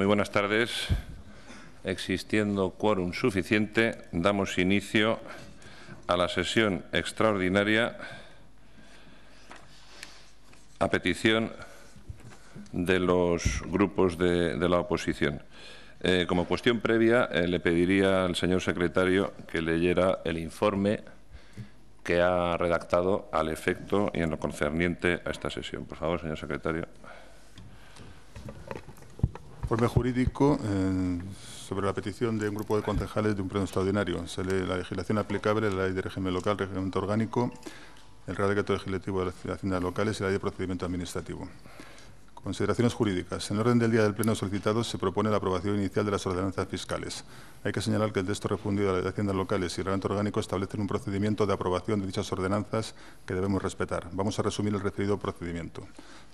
Muy buenas tardes. Existiendo quórum suficiente, damos inicio a la sesión extraordinaria a petición de los grupos de, la oposición. Eh, como cuestión previa, eh, le pediría al señor secretario que leyera el informe que ha redactado al efecto y en lo concerniente a esta sesión. Por favor, señor secretario. Informe jurídico eh, sobre la petición de un grupo de concejales de un pleno extraordinario. Se lee la legislación aplicable, la ley de régimen local, reglamento orgánico, el Real Legislativo de las Haciendas Locales y la ley de procedimiento administrativo. Consideraciones jurídicas. En el orden del día del pleno solicitado se propone la aprobación inicial de las ordenanzas fiscales. Hay que señalar que el texto refundido de las Haciendas Locales y el Reglamento Orgánico establecen un procedimiento de aprobación de dichas ordenanzas que debemos respetar. Vamos a resumir el referido procedimiento.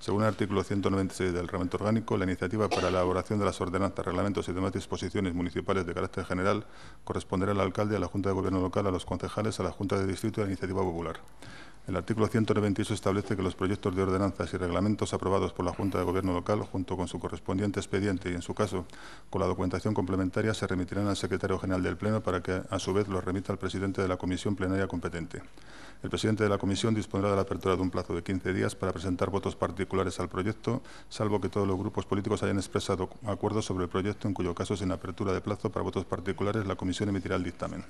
Según el artículo 196 del Reglamento Orgánico, la iniciativa para la elaboración de las ordenanzas, reglamentos y demás disposiciones municipales de carácter general corresponderá al alcalde, a la Junta de Gobierno local, a los concejales, a la Junta de Distrito y a la Iniciativa Popular. El artículo 198 establece que los proyectos de ordenanzas y reglamentos aprobados por la Junta de Gobierno local, junto con su correspondiente expediente y, en su caso, con la documentación complementaria, se remitirán al secretario general del Pleno para que, a su vez, los remita al presidente de la comisión plenaria competente. El presidente de la comisión dispondrá de la apertura de un plazo de 15 días para presentar votos particulares al proyecto, salvo que todos los grupos políticos hayan expresado acuerdos sobre el proyecto, en cuyo caso, sin apertura de plazo para votos particulares, la comisión emitirá el dictamen.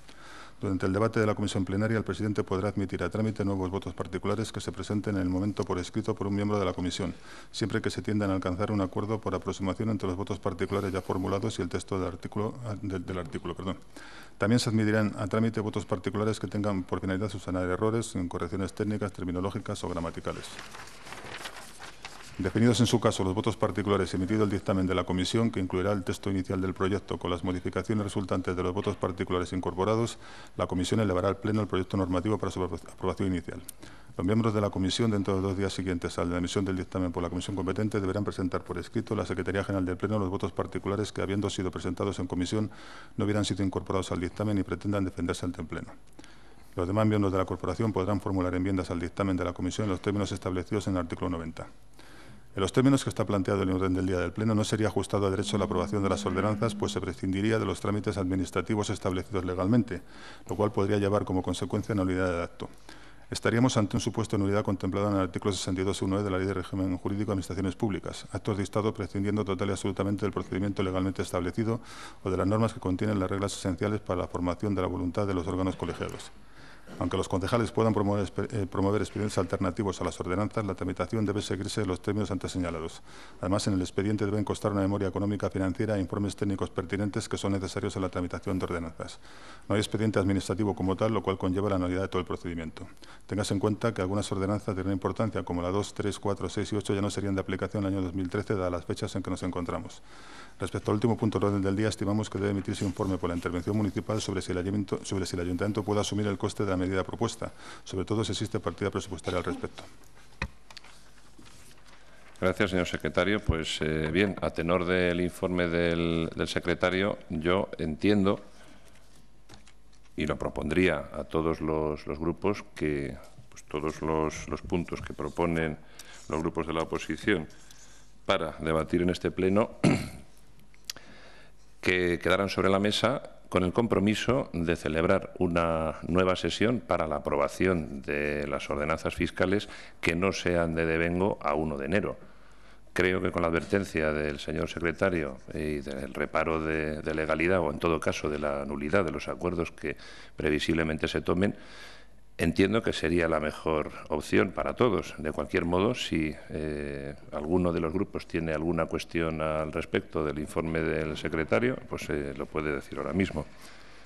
Durante el debate de la comisión plenaria, el presidente podrá admitir a trámite nuevos votos particulares que se presenten en el momento por escrito por un miembro de la comisión, siempre que se tiendan a alcanzar un acuerdo por aproximación entre los votos particulares ya formulados y el texto del artículo. Ah, También se admitirán a trámite votos particulares que tengan por finalidad subsanar errores en correcciones técnicas, terminológicas o gramaticales. Definidos en su caso los votos particulares emitidos el dictamen de la Comisión, que incluirá el texto inicial del proyecto con las modificaciones resultantes de los votos particulares incorporados, la Comisión elevará al Pleno el proyecto normativo para su aprobación inicial. Los miembros de la Comisión, dentro de dos días siguientes a la emisión del dictamen por la Comisión competente, deberán presentar por escrito a la Secretaría General del Pleno los votos particulares que, habiendo sido presentados en Comisión, no hubieran sido incorporados al dictamen y pretendan defenderse ante el Pleno. Los demás miembros de la Corporación podrán formular enmiendas al dictamen de la Comisión en los términos establecidos en el artículo 90. En los términos que está planteado en el orden del día del Pleno, no sería ajustado a derecho la aprobación de las ordenanzas, pues se prescindiría de los trámites administrativos establecidos legalmente, lo cual podría llevar como consecuencia nulidad de acto. Estaríamos ante un supuesto de nulidad contemplado en el artículo 62.1 de la Ley de Régimen Jurídico de Administraciones Públicas, actos de Estado prescindiendo total y absolutamente del procedimiento legalmente establecido o de las normas que contienen las reglas esenciales para la formación de la voluntad de los órganos colegiados. Aunque los concejales puedan promover, eh, promover, expedientes alternativos a las ordenanzas, la tramitación debe seguirse de los términos antes señalados. Además, en el expediente deben constar una memoria económica financiera e informes técnicos pertinentes que son necesarios en la tramitación de ordenanzas. No hay expediente administrativo como tal, lo cual conlleva la nulidad de todo el procedimiento. Tengas en cuenta que algunas ordenanzas de gran importancia, como la 2, 3, 4, 6 y 8, ya no serían de aplicación en el año 2013, dadas las fechas en que nos encontramos. Respecto al último punto del orden del día, estimamos que debe emitirse un informe por la intervención municipal sobre si el ayuntamiento, sobre si el ayuntamiento puede asumir el coste de medida propuesta, sobre todo si existe partida presupuestaria al respecto. Gracias, señor secretario. Pues eh, bien, a tenor del informe del, secretario, yo entiendo y lo propondría a todos los, grupos que pues, todos los, los, puntos que proponen los grupos de la oposición para debatir en este pleno que quedaran sobre la mesa con el compromiso de celebrar una nueva sesión para la aprobación de las ordenanzas fiscales que no sean de devengo a 1 de enero. Creo que con la advertencia del señor secretario y del reparo de, de legalidad o, en todo caso, de la nulidad de los acuerdos que previsiblemente se tomen, Entiendo que sería la mejor opción para todos. De cualquier modo, si eh, alguno de los grupos tiene alguna cuestión al respecto del informe del secretario, pues se eh, lo puede decir ahora mismo.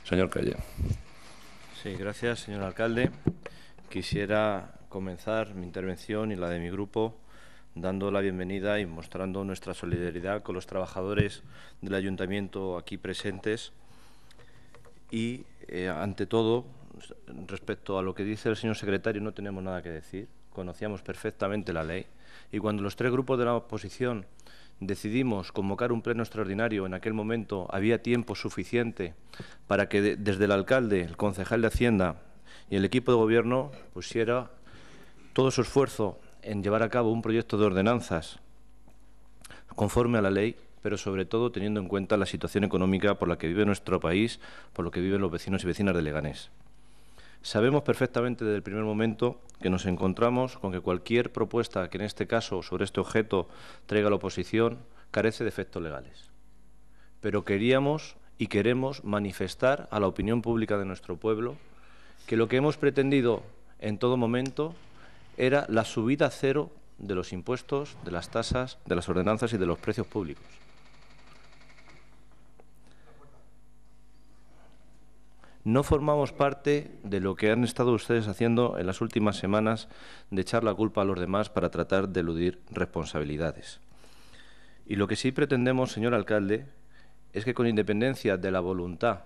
Señor Calle. Sí, gracias, señor alcalde. Quisiera comenzar mi intervención y la de mi grupo dando la bienvenida y mostrando nuestra solidaridad con los trabajadores del ayuntamiento aquí presentes y, eh, ante todo, respecto a lo que dice el señor secretario, no tenemos nada que decir. Conocíamos perfectamente la ley. Y cuando los tres grupos de la oposición decidimos convocar un pleno extraordinario, en aquel momento había tiempo suficiente para que desde el alcalde, el concejal de Hacienda y el equipo de gobierno pusiera todo su esfuerzo en llevar a cabo un proyecto de ordenanzas conforme a la ley, pero sobre todo teniendo en cuenta la situación económica por la que vive nuestro país, por lo que viven los vecinos y vecinas de Leganés. Sabemos perfectamente desde el primer momento que nos encontramos con que cualquier propuesta que en este caso sobre este objeto traiga la oposición carece de efectos legales. Pero queríamos y queremos manifestar a la opinión pública de nuestro pueblo que lo que hemos pretendido en todo momento era la subida cero de los impuestos, de las tasas, de las ordenanzas y de los precios públicos. no formamos parte de lo que han estado ustedes haciendo en las últimas semanas de echar la culpa a los demás para tratar de eludir responsabilidades. Y lo que sí pretendemos, señor alcalde, es que con independencia de la voluntad,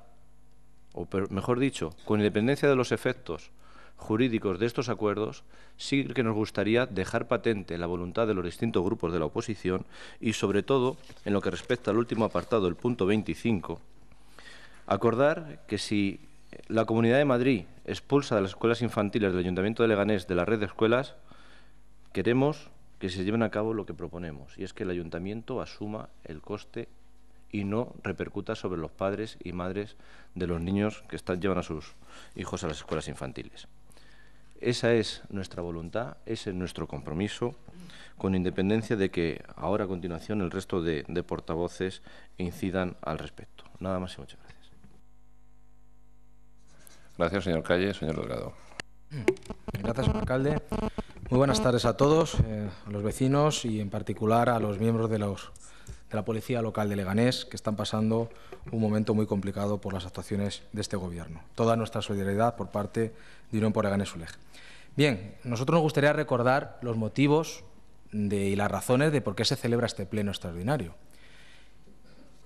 o mejor dicho, con independencia de los efectos jurídicos de estos acuerdos, sí que nos gustaría dejar patente la voluntad de los distintos grupos de la oposición y, sobre todo, en lo que respecta al último apartado, el punto 25, Acordar que si la Comunidad de Madrid expulsa de las escuelas infantiles del Ayuntamiento de Leganés de la red de escuelas, queremos que se lleven a cabo lo que proponemos, y es que el Ayuntamiento asuma el coste y no repercuta sobre los padres y madres de los niños que llevan a sus hijos a las escuelas infantiles. Esa es nuestra voluntad, ese es nuestro compromiso, con independencia de que ahora a continuación el resto de portavoces incidan al respecto. Nada más y muchas gracias. Gracias, señor Calle, señor Delgado. Gracias, señor alcalde. Muy buenas tardes a todos, eh, a los vecinos y en particular a los miembros de, la Policía Local de Leganés, que están pasando un momento muy complicado por las actuaciones de este Gobierno. Toda nuestra solidaridad por parte de Unión por Leganés ULEG. Bien, nosotros nos gustaría recordar los motivos y las razones de por qué se celebra este pleno extraordinario.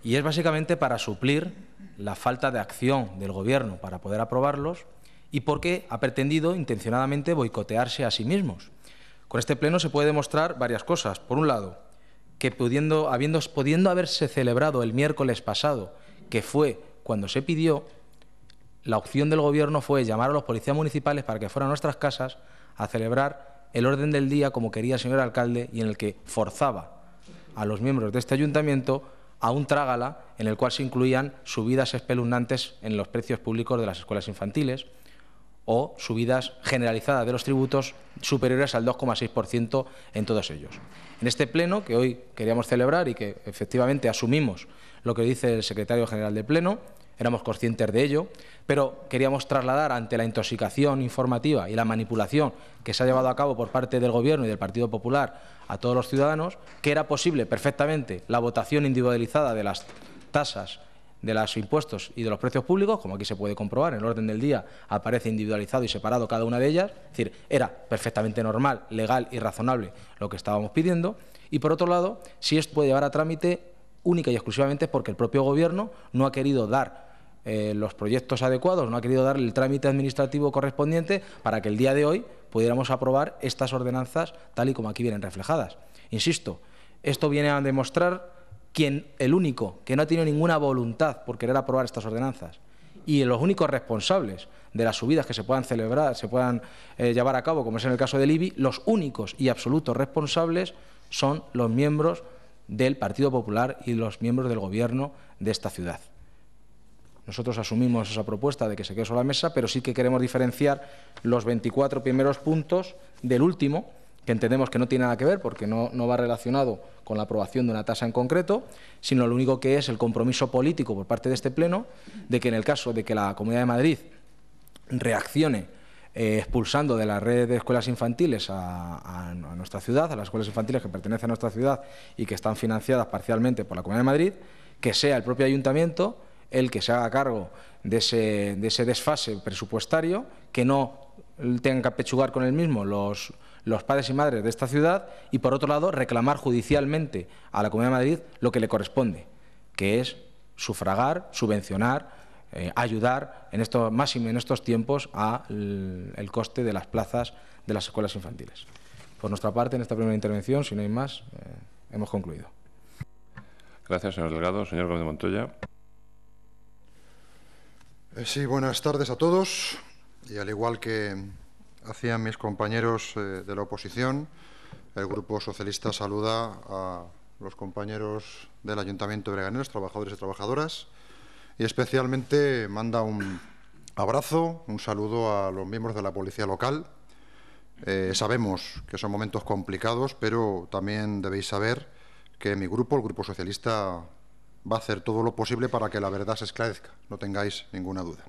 Y es básicamente para suplir la falta de acción del Gobierno para poder aprobarlos y porque ha pretendido intencionadamente boicotearse a sí mismos. Con este pleno se puede demostrar varias cosas. Por un lado, que pudiendo, pudiendo haberse celebrado el miércoles pasado, que fue cuando se pidió, la opción del Gobierno fue llamar a los policías municipales para que fueran a nuestras casas a celebrar el orden del día como quería el señor alcalde y en el que forzaba a los miembros de este ayuntamiento a un trágala en el cual se incluían subidas espeluznantes en los precios públicos de las escuelas infantiles o subidas generalizadas de los tributos superiores al 2,6% en todos ellos. En este pleno que hoy queríamos celebrar y que efectivamente asumimos lo que dice el secretario general del pleno, éramos conscientes de ello, pero queríamos trasladar ante la intoxicación informativa y la manipulación que se ha llevado a cabo por parte del Gobierno y del Partido Popular a todos los ciudadanos que era posible perfectamente la votación individualizada de las tasas de los impuestos y de los precios públicos, como aquí se puede comprobar, en el orden del día aparece individualizado y separado cada una de ellas, es decir, era perfectamente normal, legal y razonable lo que estábamos pidiendo, y por otro lado, si esto puede llevar a trámite única y exclusivamente es porque el propio Gobierno no ha querido dar eh, los proyectos adecuados, no ha querido dar el trámite administrativo correspondiente para que el día de hoy pudiéramos aprobar estas ordenanzas tal y como aquí vienen reflejadas. Insisto, esto viene a demostrar quien, el único que no ha tenido ninguna voluntad por querer aprobar estas ordenanzas y los únicos responsables de las subidas que se puedan celebrar, se puedan eh, llevar a cabo, como es en el caso de IBI, los únicos y absolutos responsables son los miembros del Partido Popular y los miembros del Gobierno de esta ciudad. Nosotros asumimos esa propuesta de que se quede sobre la mesa, pero sí que queremos diferenciar los 24 primeros puntos del último, que entendemos que no tiene nada que ver porque no, va relacionado con la aprobación de una tasa en concreto, sino lo único que es el compromiso político por parte de este Pleno de que en el caso de que la Comunidad de Madrid reaccione eh, expulsando de la red de escuelas infantiles a, nuestra ciudad, a las escuelas infantiles que pertenecen a nuestra ciudad y que están financiadas parcialmente por la Comunidad de Madrid, que sea el propio ayuntamiento el que se haga cargo de ese, desfase presupuestario, que no tengan que apechugar con el mismo los, padres y madres de esta ciudad y, por otro lado, reclamar judicialmente a la Comunidad de Madrid lo que le corresponde, que es sufragar, subvencionar, eh, ayudar en estos, en estos tiempos al el coste de las plazas de las escuelas infantiles. Por nuestra parte, en esta primera intervención, si no hay más, eh, hemos concluido. Gracias, señor Delgado. Señor Gómez Montoya. Eh, sí, buenas tardes a todos. Y al igual que hacían mis compañeros eh, de la oposición, el Grupo Socialista saluda a los compañeros del Ayuntamiento de los trabajadores y trabajadoras, y especialmente manda un abrazo, un saludo a los miembros de la Policía Local. Eh, sabemos que son momentos complicados, pero también debéis saber que mi grupo, el Grupo Socialista, va a hacer todo lo posible para que la verdad se esclarezca, no tengáis ninguna duda.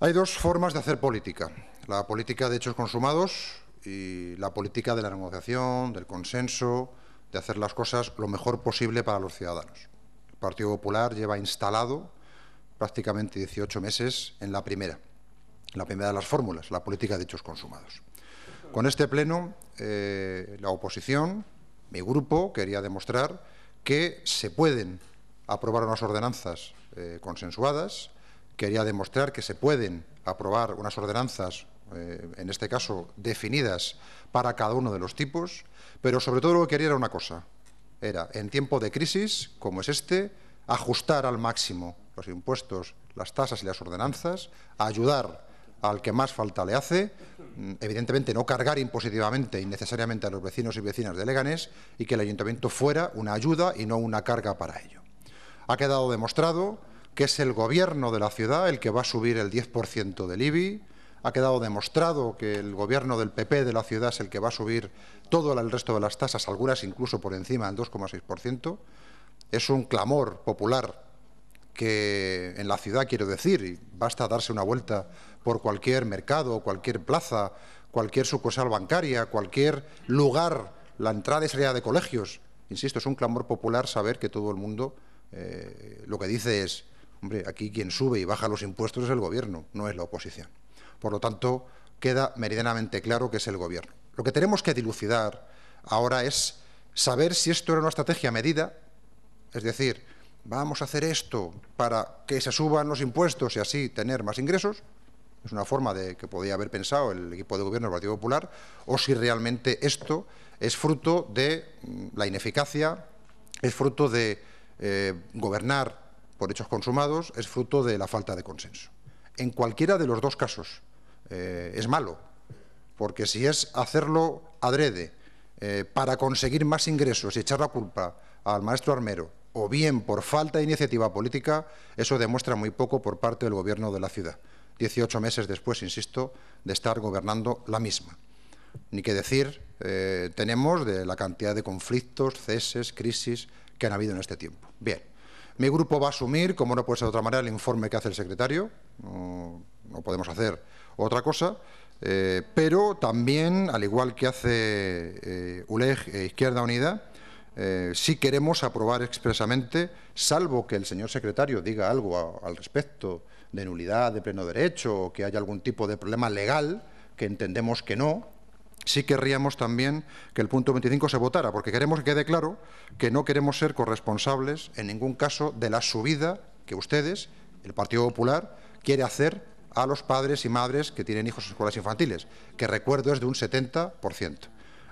Hay dos formas de hacer política, la política de hechos consumados y la política de la negociación, del consenso, de hacer las cosas lo mejor posible para los ciudadanos. El Partido Popular lleva instalado prácticamente 18 meses en la primera, ...en la primera de las fórmulas, la política de hechos consumados. Con este pleno, eh, la oposición, mi grupo, quería demostrar que se pueden aprobar unas ordenanzas eh, consensuadas, quería demostrar que se pueden aprobar unas ordenanzas, eh, en este caso, definidas para cada uno de los tipos, pero sobre todo lo que quería era una cosa, era, en tiempo de crisis, como es este, ajustar al máximo los impuestos, las tasas y las ordenanzas, ayudar al que más falta le hace, mm, evidentemente no cargar impositivamente innecesariamente a los vecinos y vecinas de Leganés y que el ayuntamiento fuera una ayuda y no una carga para ello. Ha quedado demostrado que es el gobierno de la ciudad el que va a subir el 10% del IBI, ha quedado demostrado que el gobierno del PP de la ciudad es el que va a subir todo el resto de las tasas, algunas incluso por encima del 2,6%. Es un clamor popular que en la ciudad, quiero decir, y basta darse una vuelta por cualquier mercado, cualquier plaza, cualquier sucursal bancaria, cualquier lugar, la entrada y salida de colegios. Insisto, es un clamor popular saber que todo el mundo eh, lo que dice es, hombre, aquí quien sube y baja los impuestos es el gobierno, no es la oposición. Por lo tanto, queda meridianamente claro que es el gobierno. Lo que tenemos que dilucidar ahora es saber si esto era una estrategia medida, es decir, vamos a hacer esto para que se suban los impuestos y así tener más ingresos, es una forma de que podía haber pensado el equipo de gobierno del Partido Popular, o si realmente esto es fruto de mm, la ineficacia, es fruto de eh, gobernar por hechos consumados, es fruto de la falta de consenso. En cualquiera de los dos casos eh, es malo, porque si es hacerlo adrede eh, para conseguir más ingresos y echar la culpa al maestro armero, o bien por falta de iniciativa política, eso demuestra muy poco por parte del gobierno de la ciudad. 18 meses después, insisto, de estar gobernando la misma. Ni que decir, eh, tenemos de la cantidad de conflictos, ceses, crisis que han habido en este tiempo. Bien, mi grupo va a asumir, como no puede ser de otra manera, el informe que hace el secretario, no, podemos hacer otra cosa, eh, pero también, al igual que hace eh, ULEG e Izquierda Unida, si sí queremos aprobar expresamente, salvo que el señor secretario diga algo al respecto de nulidad de pleno derecho o que haya algún tipo de problema legal, que entendemos que no, sí querríamos también que el punto 25 se votara, porque queremos que quede claro que no queremos ser corresponsables en ningún caso de la subida que ustedes, el Partido Popular, quiere hacer a los padres y madres que tienen hijos en escuelas infantiles, que recuerdo es de un 70%.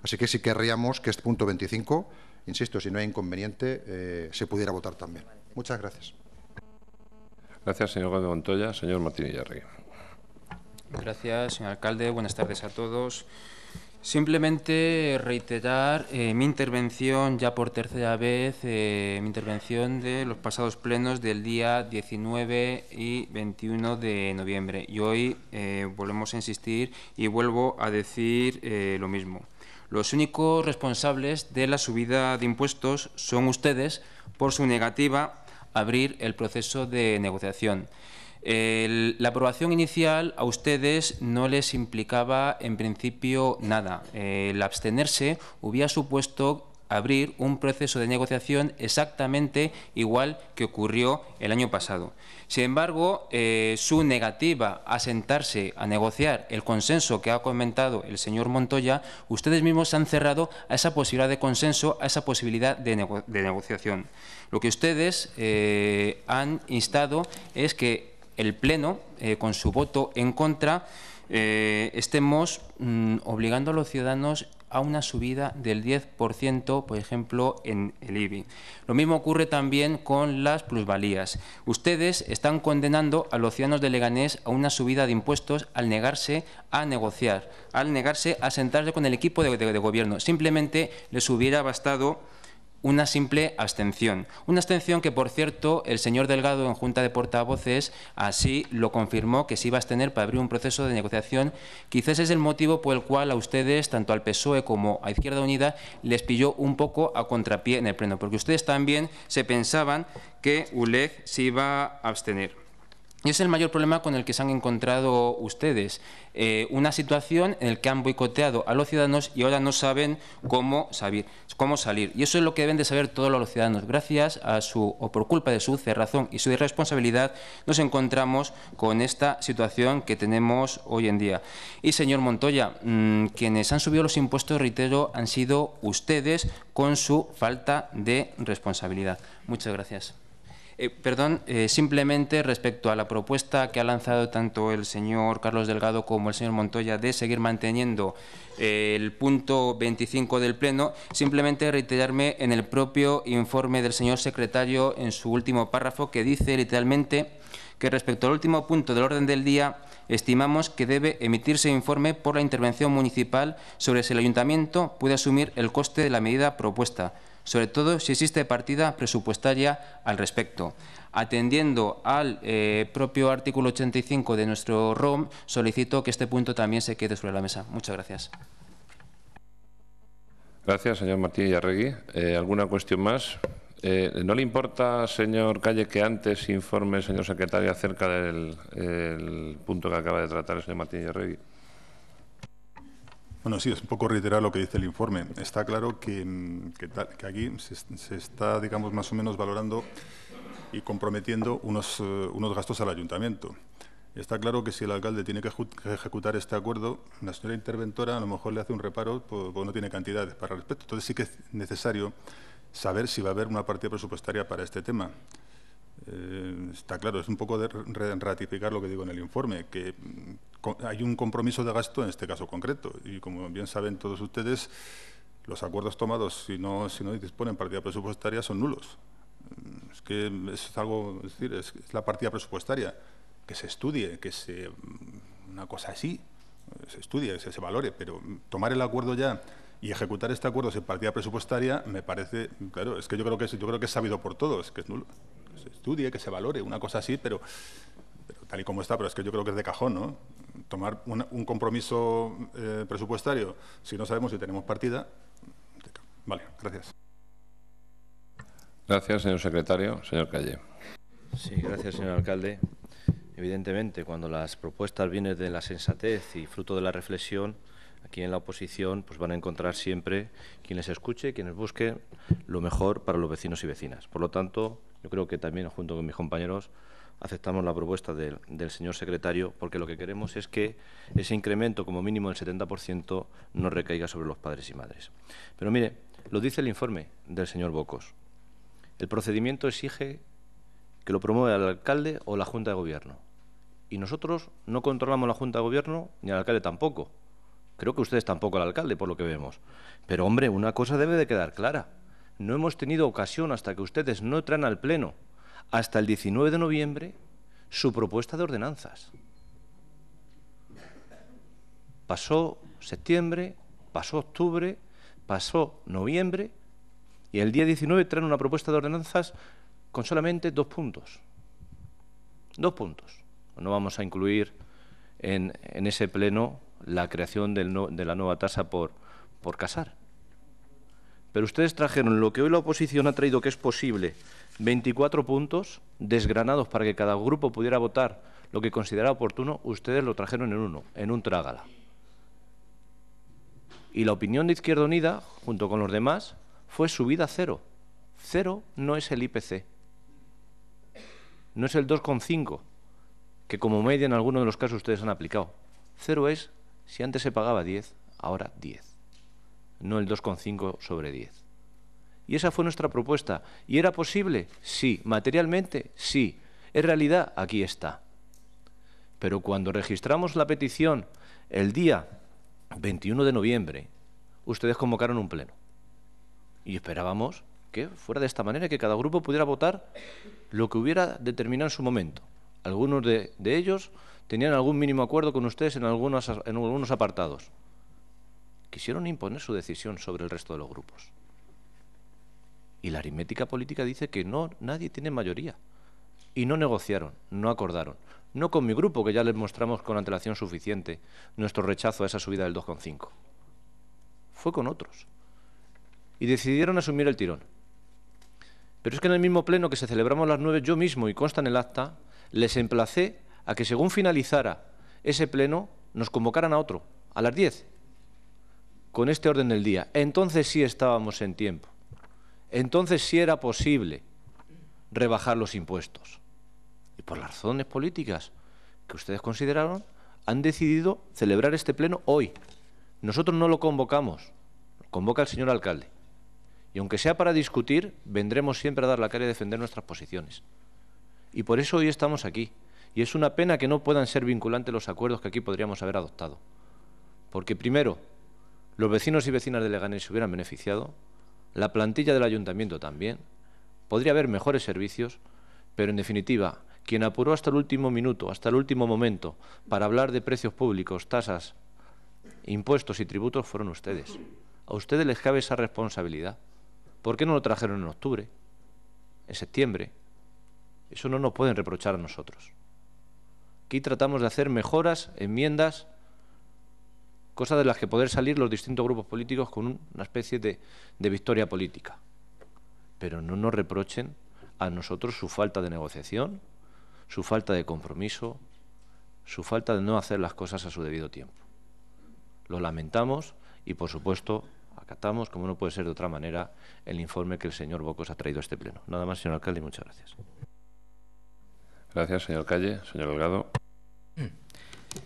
Así que sí querríamos que este punto 25, insisto, si no hay inconveniente, eh, se pudiera votar también. Muchas gracias. Gracias, señor Gómez Montoya. Señor Martín Illarri. Gracias, señor alcalde. Buenas tardes a todos. Simplemente reiterar eh, mi intervención ya por tercera vez, eh, mi intervención de los pasados plenos del día 19 y 21 de noviembre. Y hoy eh, volvemos a insistir y vuelvo a decir lo mismo. Los únicos responsables de la subida de impuestos son ustedes por su negativa abrir el proceso de negociación. la aprobación inicial a ustedes no les implicaba en principio nada. El abstenerse hubiera supuesto abrir un proceso de negociación exactamente igual que ocurrió el año pasado. Sin embargo, eh, su negativa a sentarse a negociar el consenso que ha comentado el señor Montoya, ustedes mismos se han cerrado a esa posibilidad de consenso, a esa posibilidad de, negociación. Lo que ustedes eh, han instado es que el Pleno, eh, con su voto en contra, estemos mm, obligando a los ciudadanos a una subida del 10%, por ejemplo, en el IBI. Lo mismo ocurre también con las plusvalías. Ustedes están condenando a los ciudadanos de Leganés a una subida de impuestos al negarse a negociar, al negarse a sentarse con el equipo de, de gobierno. Simplemente les hubiera bastado una simple abstención. Una abstención que, por cierto, el señor Delgado en Junta de Portavoces así lo confirmó que se iba a abstener para abrir un proceso de negociación. Quizás es el motivo por el cual a ustedes, tanto al PSOE como a Izquierda Unida, les pilló un poco a contrapié en el pleno, porque ustedes también se pensaban que ULEG se iba a abstener. Y es el mayor problema con el que se han encontrado ustedes. Eh, una situación en la que han boicoteado a los ciudadanos y ahora no saben cómo, cómo salir. Y eso es lo que deben de saber todos los ciudadanos. Gracias a su, o por culpa de su cerrazón y su irresponsabilidad, nos encontramos con esta situación que tenemos hoy en día. Y, señor Montoya, mm, quienes han subido los impuestos, reitero, han sido ustedes con su falta de responsabilidad. Muchas gracias. Eh, perdón, eh, simplemente respecto a la propuesta que ha lanzado tanto el señor Carlos Delgado como el señor Montoya de seguir manteniendo eh, el punto 25 del Pleno, simplemente reiterarme en el propio informe del señor secretario en su último párrafo que dice literalmente que respecto al último punto del orden del día estimamos que debe emitirse informe por la intervención municipal sobre si el ayuntamiento puede asumir el coste de la medida propuesta sobre todo si existe partida presupuestaria al respecto. Atendiendo al eh, propio artículo 85 de nuestro ROM, solicito que este punto también se quede sobre la mesa. Muchas gracias. Gracias, señor Martín Yarregui. Eh, ¿Alguna cuestión más? Eh, ¿No le importa, señor Calle, que antes informe, señor secretario, acerca del punto que acaba de tratar el señor Martín Yarregui? Bueno, sí, es un poco reiterar lo que dice el informe. Está claro que, mm, aquí se, está, digamos, más o menos valorando y comprometiendo eh, unos, gastos al ayuntamiento. Está claro que si el alcalde tiene que ejecutar este acuerdo, la señora interventora a lo mejor le hace un reparo porque no tiene cantidades para el respecto. Entonces sí que es necesario saber si va a haber una partida presupuestaria para este tema. Eh, está claro, es un poco de ratificar lo que digo en el informe, que mm, hay un compromiso de gasto en este caso concreto. Y como bien saben todos ustedes, los acuerdos tomados, si no, si no disponen partida presupuestaria, son nulos. Mm, es que es algo, es decir, es, la partida presupuestaria, que se estudie, que se. Mm, una cosa así, se estudie, se, valore, pero tomar el acuerdo ya y ejecutar este acuerdo sin partida presupuestaria me parece, claro, es que yo creo que yo creo que es sabido por todos, que es nulo se estudie, que se valore, una cosa así, pero, tal y como está, pero es que yo creo que es de cajón, ¿no? Tomar un compromiso eh, presupuestario si no sabemos si tenemos partida. Vale, gracias. Gracias, señor secretario. Señor Calle. Sí, gracias, señor alcalde. Evidentemente, cuando las propuestas vienen de la sensatez y fruto de la reflexión, aquí en la oposición pues van a encontrar siempre ...quienes escuchen, escuche, quienes busquen lo mejor para los vecinos y vecinas. Por lo tanto, yo creo que también, junto con mis compañeros, aceptamos la propuesta del, señor secretario porque lo que queremos es que ese incremento, como mínimo del 70%, no recaiga sobre los padres y madres. Pero mire, lo dice el informe del señor Bocos. El procedimiento exige que lo promueva el alcalde o la Junta de Gobierno. Y nosotros no controlamos la Junta de Gobierno ni al alcalde tampoco. Creo que ustedes tampoco al alcalde, por lo que vemos. Pero, hombre, una cosa debe de quedar clara no hemos tenido ocasión, hasta que ustedes no traen al Pleno, hasta el 19 de noviembre, su propuesta de ordenanzas. Pasó septiembre, pasó octubre, pasó noviembre y el día 19 traen una propuesta de ordenanzas con solamente dos puntos. Dos puntos. No vamos a incluir en, ese pleno la creación de la nueva tasa por, por casar. Pero ustedes trajeron lo que hoy la oposición ha traído que es posible, 24 puntos desgranados para que cada grupo pudiera votar lo que considerara oportuno, ustedes lo trajeron en uno, en un trágala. Y la opinión de Izquierda Unida, junto con los demás, fue subida a cero. Cero no es el IPC, no es el 2,5, que como media en alguno de los casos ustedes han aplicado. Cero es si antes se pagaba 10, ahora 10 no el 2,5 sobre 10. Y esa fue nuestra propuesta. ¿Y era posible? Sí. ¿Materialmente? Sí. En realidad, aquí está. Pero cuando registramos la petición el día 21 de noviembre, ustedes convocaron un pleno. Y esperábamos que fuera de esta manera, que cada grupo pudiera votar lo que hubiera determinado en su momento. Algunos de, ellos tenían algún mínimo acuerdo con ustedes en algunos, en algunos apartados quisieron imponer su decisión sobre el resto de los grupos. Y la aritmética política dice que no, nadie tiene mayoría. Y no negociaron, no acordaron. No con mi grupo, que ya les mostramos con antelación suficiente nuestro rechazo a esa subida del 2,5. Fue con otros. Y decidieron asumir el tirón. Pero es que en el mismo pleno que se celebramos las 9, yo mismo, y consta en el acta, les emplacé a que según finalizara ese pleno, nos convocaran a otro, a las 10, con este orden del día, entonces sí estábamos en tiempo. Entonces sí era posible rebajar los impuestos. Y por las razones políticas que ustedes consideraron, han decidido celebrar este pleno hoy. Nosotros no lo convocamos, convoca el señor alcalde. Y aunque sea para discutir, vendremos siempre a dar la cara y defender nuestras posiciones. Y por eso hoy estamos aquí. Y es una pena que no puedan ser vinculantes los acuerdos que aquí podríamos haber adoptado. Porque primero, los vecinos y vecinas de Leganés se hubieran beneficiado, la plantilla del ayuntamiento también, podría haber mejores servicios, pero en definitiva, quien apuró hasta el último minuto, hasta el último momento, para hablar de precios públicos, tasas, impuestos y tributos fueron ustedes. A ustedes les cabe esa responsabilidad. ¿Por qué no lo trajeron en octubre? En septiembre. Eso no nos pueden reprochar a nosotros. Aquí tratamos de hacer mejoras, enmiendas cosas de las que poder salir los distintos grupos políticos con una especie de, de victoria política. Pero no nos reprochen a nosotros su falta de negociación, su falta de compromiso, su falta de no hacer las cosas a su debido tiempo. Lo lamentamos y, por supuesto, acatamos, como no puede ser de otra manera, el informe que el señor Bocos ha traído a este pleno. Nada más, señor alcalde, y muchas gracias. Gracias, señor Calle. Señor Delgado.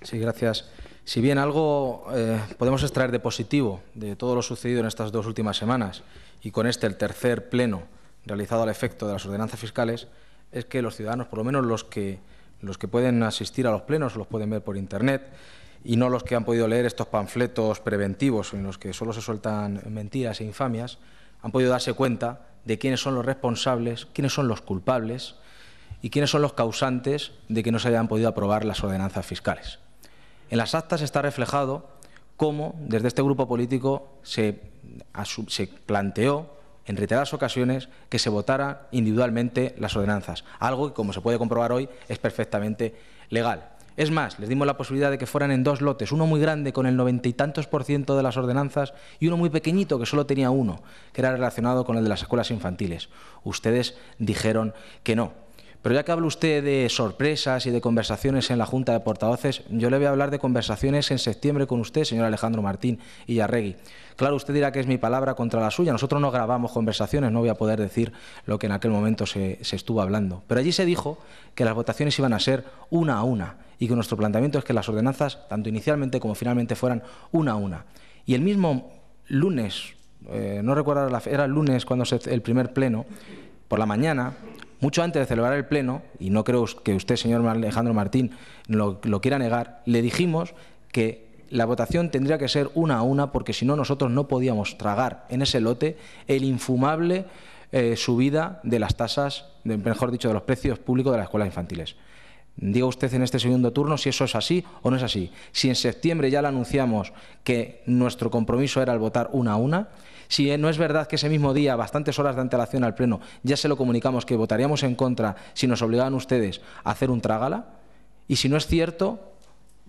Sí, gracias. Si bien algo eh, podemos extraer de positivo de todo lo sucedido en estas dos últimas semanas y con este el tercer pleno realizado al efecto de las ordenanzas fiscales, es que los ciudadanos, por lo menos los que, los que pueden asistir a los plenos, los pueden ver por Internet, y no los que han podido leer estos panfletos preventivos en los que solo se sueltan mentiras e infamias, han podido darse cuenta de quiénes son los responsables, quiénes son los culpables y quiénes son los causantes de que no se hayan podido aprobar las ordenanzas fiscales. En las actas está reflejado cómo desde este grupo político se, planteó en reiteradas ocasiones que se votara individualmente las ordenanzas, algo que, como se puede comprobar hoy, es perfectamente legal. Es más, les dimos la posibilidad de que fueran en dos lotes, uno muy grande con el noventa y tantos por ciento de las ordenanzas y uno muy pequeñito que solo tenía uno, que era relacionado con el de las escuelas infantiles. Ustedes dijeron que no. Pero ya que habla usted de sorpresas y de conversaciones en la Junta de Portavoces, yo le voy a hablar de conversaciones en septiembre con usted, señor Alejandro Martín y Arregui. Claro, usted dirá que es mi palabra contra la suya. Nosotros no grabamos conversaciones, no voy a poder decir lo que en aquel momento se, estuvo hablando. Pero allí se dijo que las votaciones iban a ser una a una y que nuestro planteamiento es que las ordenanzas, tanto inicialmente como finalmente, fueran una a una. Y el mismo lunes, eh, no recuerdo, la, era el lunes cuando se, el primer pleno, por la mañana, mucho antes de celebrar el Pleno, y no creo que usted, señor Alejandro Martín, lo, quiera negar, le dijimos que la votación tendría que ser una a una porque si no nosotros no podíamos tragar en ese lote el infumable eh, subida de las tasas, mejor dicho, de los precios públicos de las escuelas infantiles. Diga usted en este segundo turno si eso es así o no es así. Si en septiembre ya le anunciamos que nuestro compromiso era el votar una a una, si no es verdad que ese mismo día, bastantes horas de antelación al Pleno, ya se lo comunicamos que votaríamos en contra si nos obligaban ustedes a hacer un trágala, y si no es cierto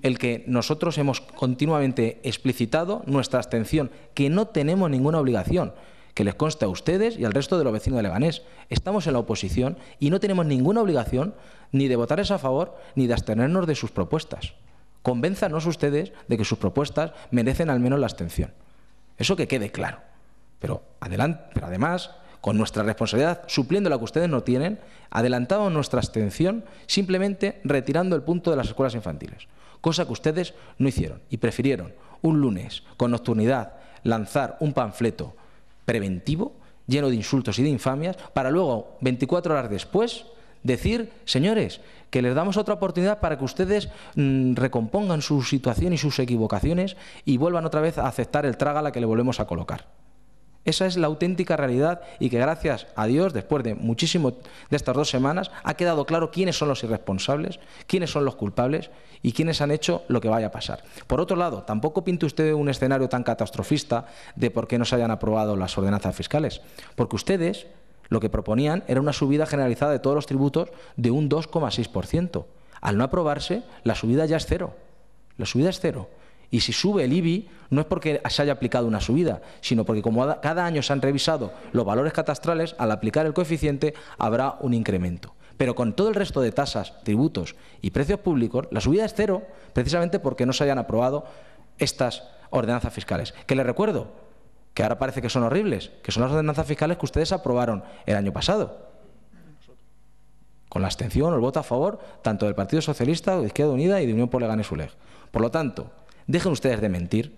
el que nosotros hemos continuamente explicitado nuestra abstención, que no tenemos ninguna obligación que les consta a ustedes y al resto de los vecinos de Leganés. Estamos en la oposición y no tenemos ninguna obligación ni de votarles a favor ni de abstenernos de sus propuestas. Convénzanos ustedes de que sus propuestas merecen al menos la abstención. Eso que quede claro. Pero, pero además, con nuestra responsabilidad, supliendo la que ustedes no tienen, adelantamos nuestra abstención simplemente retirando el punto de las escuelas infantiles, cosa que ustedes no hicieron y prefirieron un lunes con nocturnidad lanzar un panfleto preventivo, lleno de insultos y de infamias, para luego, 24 horas después, decir, señores, que les damos otra oportunidad para que ustedes mm, recompongan su situación y sus equivocaciones y vuelvan otra vez a aceptar el la que le volvemos a colocar. Esa es la auténtica realidad y que gracias a Dios, después de muchísimo de estas dos semanas, ha quedado claro quiénes son los irresponsables, quiénes son los culpables y quiénes han hecho lo que vaya a pasar. Por otro lado, tampoco pinte usted un escenario tan catastrofista de por qué no se hayan aprobado las ordenanzas fiscales, porque ustedes lo que proponían era una subida generalizada de todos los tributos de un 2,6%. Al no aprobarse, la subida ya es cero. La subida es cero. Y si sube el IBI, no es porque se haya aplicado una subida, sino porque como cada año se han revisado los valores catastrales, al aplicar el coeficiente habrá un incremento. Pero con todo el resto de tasas, tributos y precios públicos, la subida es cero, precisamente porque no se hayan aprobado estas ordenanzas fiscales. Que les recuerdo, que ahora parece que son horribles, que son las ordenanzas fiscales que ustedes aprobaron el año pasado. Con la abstención o el voto a favor tanto del Partido Socialista, de Izquierda Unida y de Unión por Leganes Uleg. Por lo tanto, Dejen ustedes de mentir,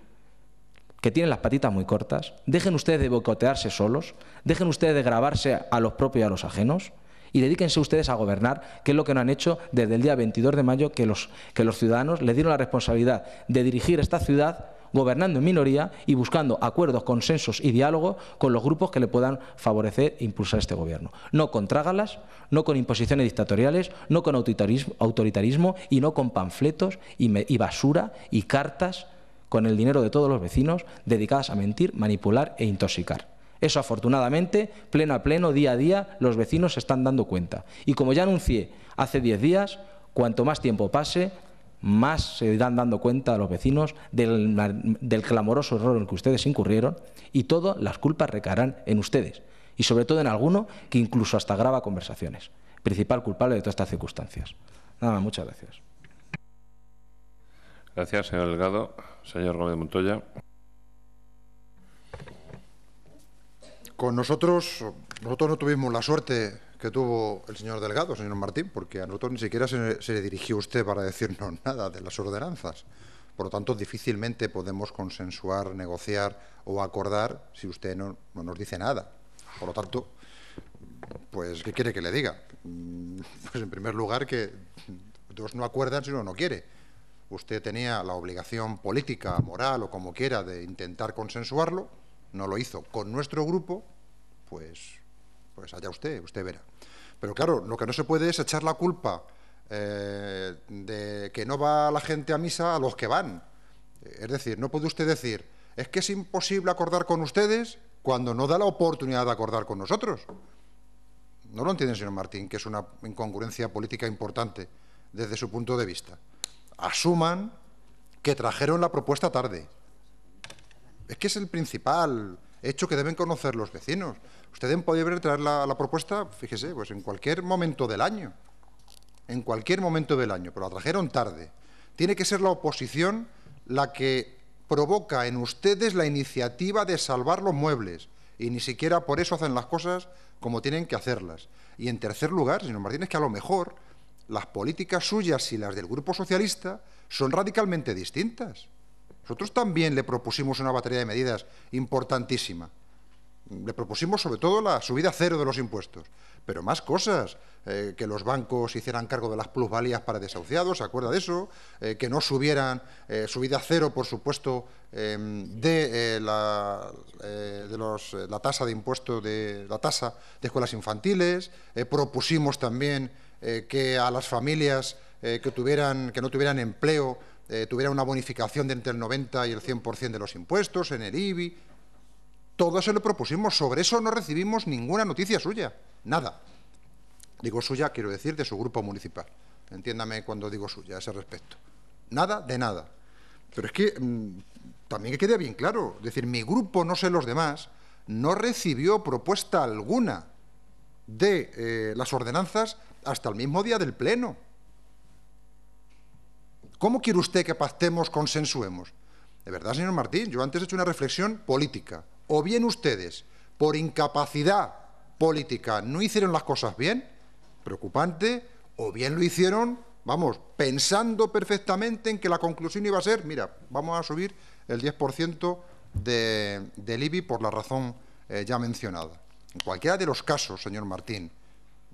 que tienen las patitas muy cortas. Dejen ustedes de boicotearse solos. Dejen ustedes de grabarse a los propios y a los ajenos. Y dedíquense ustedes a gobernar, que es lo que no han hecho desde el día 22 de mayo, que los, que los ciudadanos le dieron la responsabilidad de dirigir esta ciudad gobernando en minoría y buscando acuerdos, consensos y diálogo con los grupos que le puedan favorecer e impulsar este gobierno. No con trágalas, no con imposiciones dictatoriales, no con autoritarismo, y no con panfletos y, y basura y cartas con el dinero de todos los vecinos dedicadas a mentir, manipular e intoxicar. Eso afortunadamente, pleno a pleno, día a día, los vecinos se están dando cuenta. Y como ya anuncié hace 10 días, cuanto más tiempo pase, más se irán dando cuenta los vecinos del, clamoroso error en que ustedes incurrieron y todas las culpas recaerán en ustedes y sobre todo en alguno que incluso hasta graba conversaciones, principal culpable de todas estas circunstancias. Nada más, muchas gracias. Gracias, señor Delgado. Señor Gómez Montoya. Con nosotros, nosotros no tuvimos la suerte que tuvo el señor Delgado, señor Martín, porque a nosotros ni siquiera se, le dirigió usted para decirnos nada de las ordenanzas. Por lo tanto, difícilmente podemos consensuar, negociar o acordar si usted no, nos dice nada. Por lo tanto, pues, ¿qué quiere que le diga? Mm, pues, en primer lugar, que dos no acuerdan si uno no quiere. Usted tenía la obligación política, moral o como quiera de intentar consensuarlo, no lo hizo con nuestro grupo, pues pues allá usted, usted verá. Pero claro, lo que no se puede es echar la culpa eh, de que no va la gente a misa a los que van. Es decir, no puede usted decir, es que es imposible acordar con ustedes cuando no da la oportunidad de acordar con nosotros. ¿No lo entiende, señor Martín, que es una incongruencia política importante desde su punto de vista? Asuman que trajeron la propuesta tarde. Es que es el principal hecho que deben conocer los vecinos. Ustedes podido traer la, propuesta, fíjese, pues en cualquier momento del año, en cualquier momento del año, pero la trajeron tarde. Tiene que ser la oposición la que provoca en ustedes la iniciativa de salvar los muebles y ni siquiera por eso hacen las cosas como tienen que hacerlas. Y en tercer lugar, señor Martínez, que a lo mejor las políticas suyas y las del Grupo Socialista son radicalmente distintas. Nosotros también le propusimos una batería de medidas importantísima. Le propusimos sobre todo la subida cero de los impuestos, pero más cosas, eh, que los bancos hicieran cargo de las plusvalías para desahuciados, ¿se acuerda de eso? Eh, que no subieran, eh, subida cero, por supuesto, em, de, la, de la tasa de impuestos de la tasa de escuelas infantiles. propusimos también que a las familias que, tuvieran, que no tuvieran empleo eh, tuviera una bonificación de entre el 90 y el 100% de los impuestos, en el IBI. Todo se lo propusimos. Sobre eso no recibimos ninguna noticia suya. Nada. Digo suya, quiero decir, de su grupo municipal. Entiéndame cuando digo suya a ese respecto. Nada de nada. Pero es que mm, también que quede bien claro. decir, mi grupo, no sé los demás, no recibió propuesta alguna de eh, las ordenanzas hasta el mismo día del Pleno. ¿Cómo quiere usted que pactemos, consensuemos? De verdad, señor Martín, yo antes he hecho una reflexión política. O bien ustedes, por incapacidad política, no hicieron las cosas bien, preocupante, o bien lo hicieron, vamos, pensando perfectamente en que la conclusión iba a ser, mira, vamos a subir el 10% de, del IBI por la razón eh, ya mencionada. En cualquiera de los casos, señor Martín,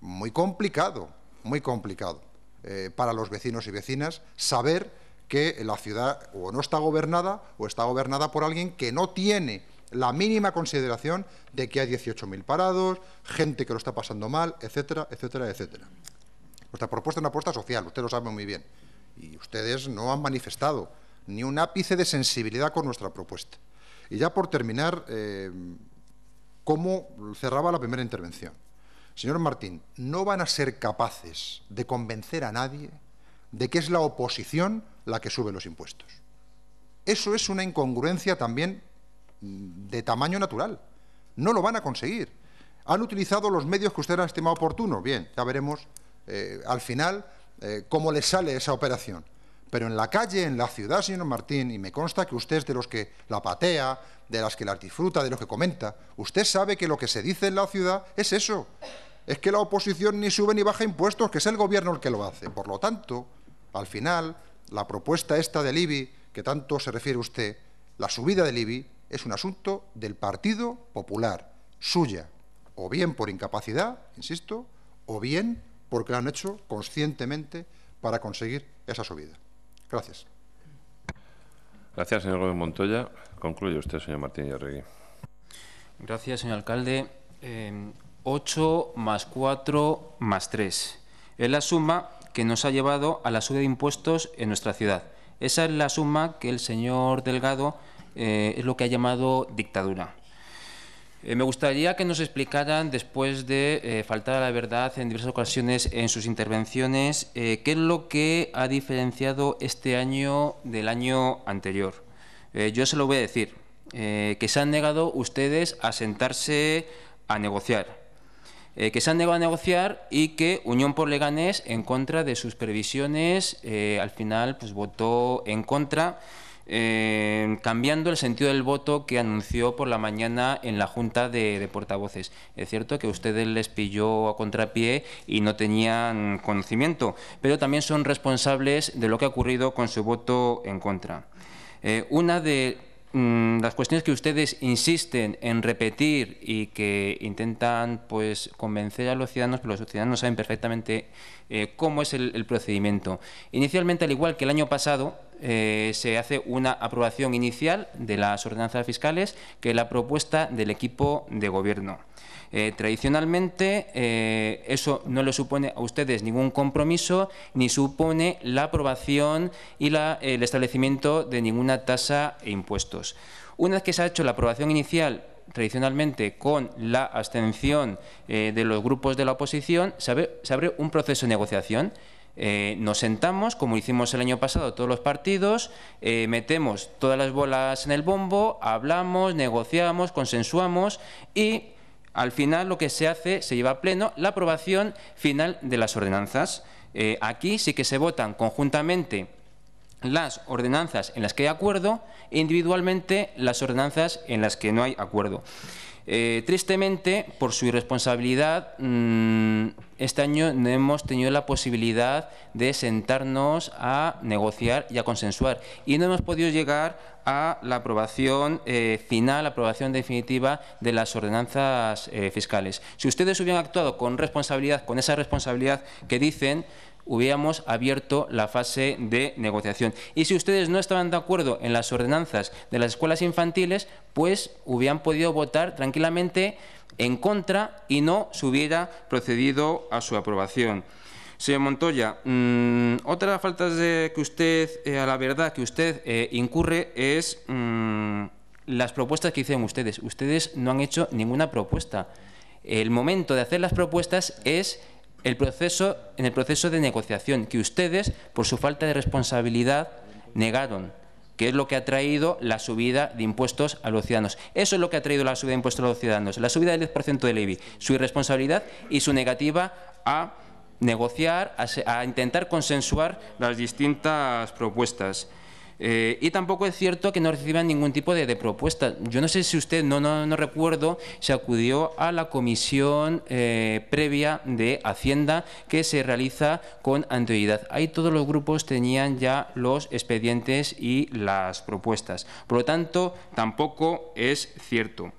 muy complicado, muy complicado. Eh, para los vecinos y vecinas saber que la ciudad o no está gobernada o está gobernada por alguien que no tiene la mínima consideración de que hay 18.000 parados, gente que lo está pasando mal, etcétera, etcétera, etcétera. Nuestra propuesta es una propuesta social, usted lo sabe muy bien. Y ustedes no han manifestado ni un ápice de sensibilidad con nuestra propuesta. Y ya por terminar, eh, ¿cómo cerraba la primera intervención? Señor Martín, no van a ser capaces de convencer a nadie de que es la oposición la que sube los impuestos. Eso es una incongruencia también mm, de tamaño natural. No lo van a conseguir. Han utilizado los medios que usted ha estimado oportuno. Bien, ya veremos eh, al final eh, cómo les sale esa operación pero en la calle, en la ciudad, señor Martín, y me consta que usted es de los que la patea, de las que la disfruta, de los que comenta, usted sabe que lo que se dice en la ciudad es eso. Es que la oposición ni sube ni baja impuestos, que es el gobierno el que lo hace. Por lo tanto, al final, la propuesta esta del IBI, que tanto se refiere usted, la subida del IBI, es un asunto del Partido Popular, suya, o bien por incapacidad, insisto, o bien porque la han hecho conscientemente para conseguir esa subida. Gracias. Gracias, señor Gómez Montoya. Concluye usted, señor Martín Yarregui. Gracias, señor alcalde. Eh, 8 más 4 más 3 es la suma que nos ha llevado a la subida de impuestos en nuestra ciudad. Esa es la suma que el señor Delgado eh, es lo que ha llamado dictadura. Eh, me gustaría que nos explicaran, después de eh, faltar a la verdad en diversas ocasiones en sus intervenciones, eh, qué es lo que ha diferenciado este año del año anterior. yo se lo voy a decir, que se han negado ustedes a sentarse a negociar. que se han negado a negociar y que Unión por Leganés, en contra de sus previsiones, al final pues, votó en contra. Eh, cambiando el sentido del voto que anunció por la mañana en la Junta de, Portavoces. Es cierto que ustedes les pilló a contrapié y no tenían conocimiento, pero también son responsables de lo que ha ocurrido con su voto en contra. Eh, una de Mm, las cuestiones que ustedes insisten en repetir y que intentan pues convencer a los ciudadanos, pero los ciudadanos saben perfectamente eh, cómo es el, procedimiento. Inicialmente, al igual que el año pasado, eh, se hace una aprobación inicial de las ordenanzas fiscales, que la propuesta del equipo de gobierno. Eh, tradicionalmente, eh, eso no le supone a ustedes ningún compromiso ni supone la aprobación y el establecimiento de ninguna tasa e impuestos. Una vez que se ha hecho la aprobación inicial tradicionalmente con la abstención eh, de los grupos de la oposición, se abre, un proceso de negociación. nos sentamos, como hicimos el año pasado todos los partidos, metemos todas las bolas en el bombo, hablamos, negociamos, consensuamos y al final lo que se hace, se lleva a pleno la aprobación final de las ordenanzas. Eh, aquí sí que se votan conjuntamente las ordenanzas en las que hay acuerdo e individualmente las ordenanzas en las que no hay acuerdo. Eh, tristemente, por su irresponsabilidad, mm, este año no hemos tenido la posibilidad de sentarnos a negociar y a consensuar. Y no hemos podido llegar a la aprobación eh, final, aprobación definitiva de las ordenanzas eh, fiscales. Si ustedes hubieran actuado con responsabilidad, con esa responsabilidad que dicen, hubiéramos abierto la fase de negociación. Y si ustedes no estaban de acuerdo en las ordenanzas de las escuelas infantiles, pues hubieran podido votar tranquilamente en contra y no se hubiera procedido a su aprobación. Señor Montoya, mm, otra falta de que usted, eh, a la verdad, que usted eh, incurre es mm, las propuestas que hicieron ustedes. Ustedes no han hecho ninguna propuesta. El momento de hacer las propuestas es proceso, en el proceso de negociación que ustedes, por su falta de responsabilidad, negaron que es lo que ha traído la subida de impuestos a los ciudadanos. Eso es lo que ha traído la subida de impuestos a los ciudadanos, la subida del 10% del IBI, su irresponsabilidad y su negativa a negociar, a, a intentar consensuar las distintas propuestas. Eh, y tampoco es cierto que no reciban ningún tipo de, propuesta. Yo no sé si usted, no, recuerdo, se acudió a la comisión eh, previa de Hacienda que se realiza con anterioridad. Ahí todos los grupos tenían ya los expedientes y las propuestas. Por lo tanto, tampoco es cierto.